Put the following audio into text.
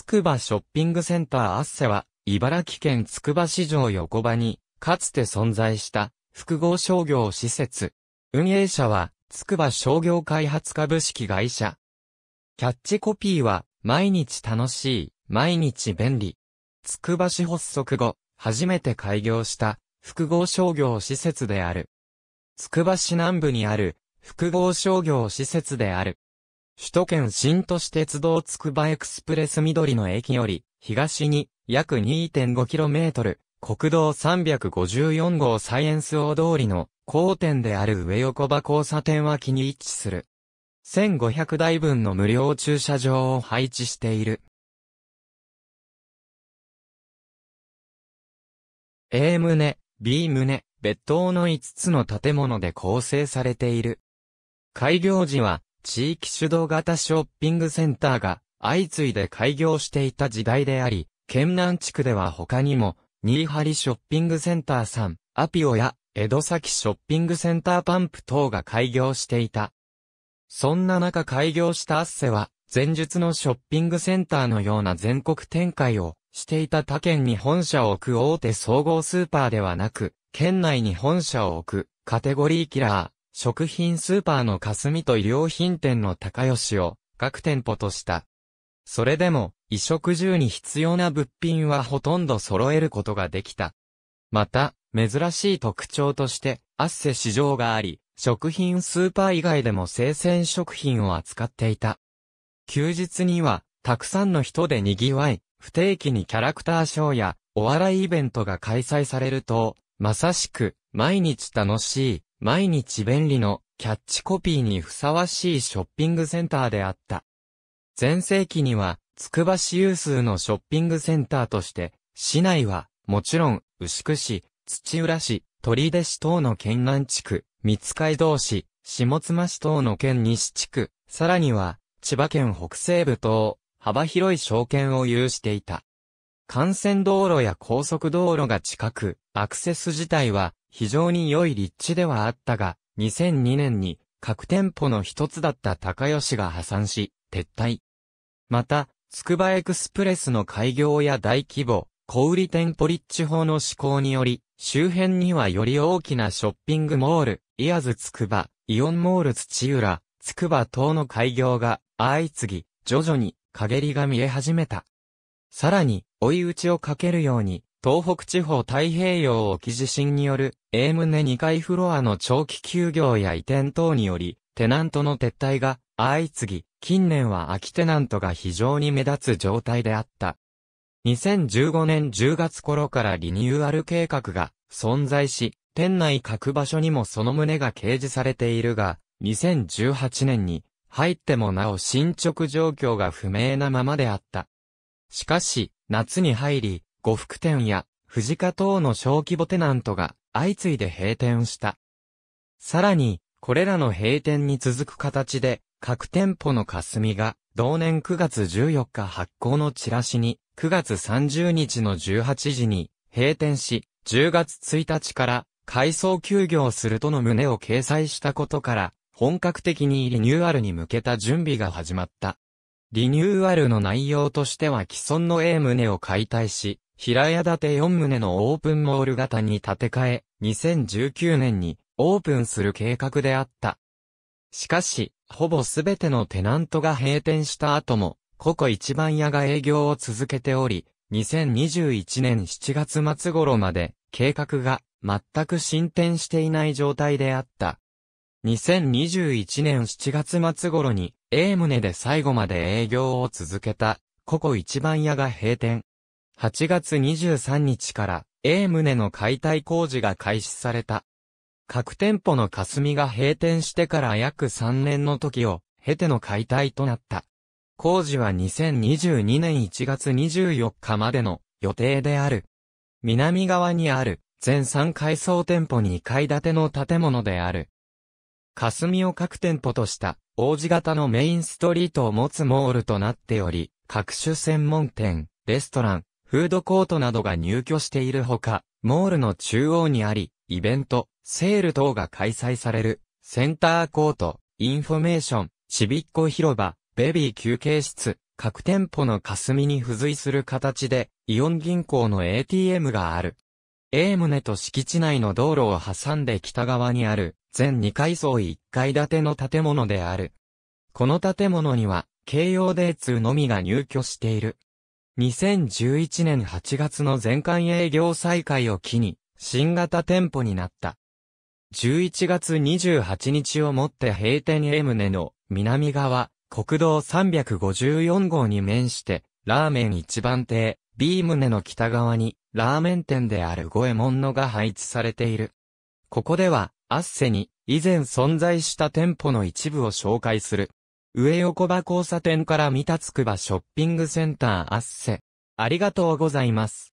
つくばショッピングセンターアッセは、茨城県つくば市場横場に、かつて存在した複合商業施設。運営者は、つくば商業開発株式会社。キャッチコピーは、毎日楽しい、毎日便利。つくば市発足後、初めて開業した複合商業施設である。つくば市南部にある複合商業施設である。首都圏新都市鉄道つくばエクスプレス緑の駅より、東に約 2.5km、国道354号サイエンス大通りの交点である上横場交差点脇に位置する。1500台分の無料駐車場を配置している。A 棟、B 棟、別棟の5つの建物で構成されている。開業時は地域主導型ショッピングセンターが相次いで開業していた時代であり、県南地区では他にも、新張ショッピングセンターさん、アピオや江戸崎ショッピングセンターパンプ等が開業していた。そんな中開業したアッセは、前述のショッピングセンターのような全国展開をしていた他県に本社を置く大手総合スーパーではなく、県内に本社を置くカテゴリーキラー、食品スーパーの霞と衣料品店の高吉を各店舗とした。それでも、衣食住に必要な物品はほとんど揃えることができた。また、珍しい特徴として、アッセ市場があり、食品スーパー以外でも生鮮食品を扱っていた。休日には、たくさんの人で賑わい、不定期にキャラクターショーや、お笑いイベントが開催されると、まさしく、毎日楽しい、毎日便利のキャッチコピーにふさわしいショッピングセンターであった。前世紀には、つくば市有数のショッピングセンターとして、市内は、もちろん、牛久市、土浦市、鳥出市等の県南地区、三街道市、下妻市等の県西地区、さらには、千葉県北西部等、幅広い証券を有していた。幹線道路や高速道路が近く、アクセス自体は非常に良い立地ではあったが、2002年に各店舗の一つだった高吉が破産し、撤退。また、つくばエクスプレスの開業や大規模、小売店舗立地法の施行により、周辺にはより大きなショッピングモール、イアズつくば、イオンモール土浦、つくば等の開業が相次ぎ、徐々に陰りが見え始めた。さらに、追い打ちをかけるように、東北地方太平洋沖地震による、A 棟2階フロアの長期休業や移転等により、テナントの撤退が相次ぎ、近年は空きテナントが非常に目立つ状態であった。2015年10月頃からリニューアル計画が存在し、店内各場所にもその旨が掲示されているが、2018年に入ってもなお進捗状況が不明なままであった。しかし、夏に入り、呉服店や藤家等の小規模テナントが相次いで閉店した。さらに、これらの閉店に続く形で、各店舗の霞が、同年9月14日発行のチラシに、9月30日の18時に、閉店し、10月1日から改装休業するとの旨を掲載したことから、本格的にリニューアルに向けた準備が始まった。リニューアルの内容としては既存の A 旨を解体し、平屋建て4棟のオープンモール型に建て替え、2019年にオープンする計画であった。しかし、ほぼすべてのテナントが閉店した後も、ここ一番屋が営業を続けており、2021年7月末頃まで計画が全く進展していない状態であった。2021年7月末頃に A 棟で最後まで営業を続けたここ一番屋が閉店。8月23日から A 棟の解体工事が開始された。各店舗の霞が閉店してから約3年の時を経ての解体となった。工事は2022年1月24日までの予定である。南側にある全3階層店舗2階建ての建物である。霞を各店舗とした、王子型のメインストリートを持つモールとなっており、各種専門店、レストラン、フードコートなどが入居しているほか、モールの中央にあり、イベント、セール等が開催される、センターコート、インフォメーション、ちびっこ広場、ベビー休憩室、各店舗の霞に付随する形で、イオン銀行の ATM がある。A 棟と敷地内の道路を挟んで北側にある、全2階層1階建ての建物である。この建物には、京葉デーツのみが入居している。2011年8月の全館営業再開を機に、新型店舗になった。11月28日をもって閉店ムネの南側、国道354号に面して、ラーメン一番亭、B 棟の北側に、ラーメン店である五右衛門のが配置されている。ここでは、アッセに、以前存在した店舗の一部を紹介する。上横場交差点から見たつくばショッピングセンターあっせ。ありがとうございます。